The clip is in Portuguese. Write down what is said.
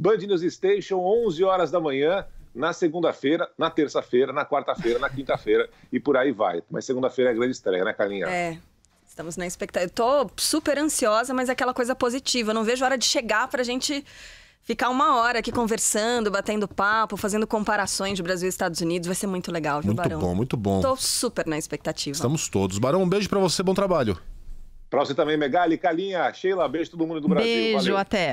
Band News Station, 11 horas da manhã, na segunda-feira, na terça-feira, na quarta-feira, na quinta-feira e por aí vai. Mas segunda-feira é a grande estreia, né, Carlinha? É. Estamos na expectativa. Eu tô super ansiosa, mas é aquela coisa positiva. Eu não vejo a hora de chegar pra gente ficar uma hora aqui conversando, batendo papo, fazendo comparações de Brasil e Estados Unidos. Vai ser muito legal, viu, muito Barão? Muito bom, muito bom. Tô super na expectativa. Estamos todos. Barão, um beijo para você, bom trabalho. Pra você também, Megali, Calinha, Sheila, beijo todo mundo do Brasil. Beijo, Valeu. até.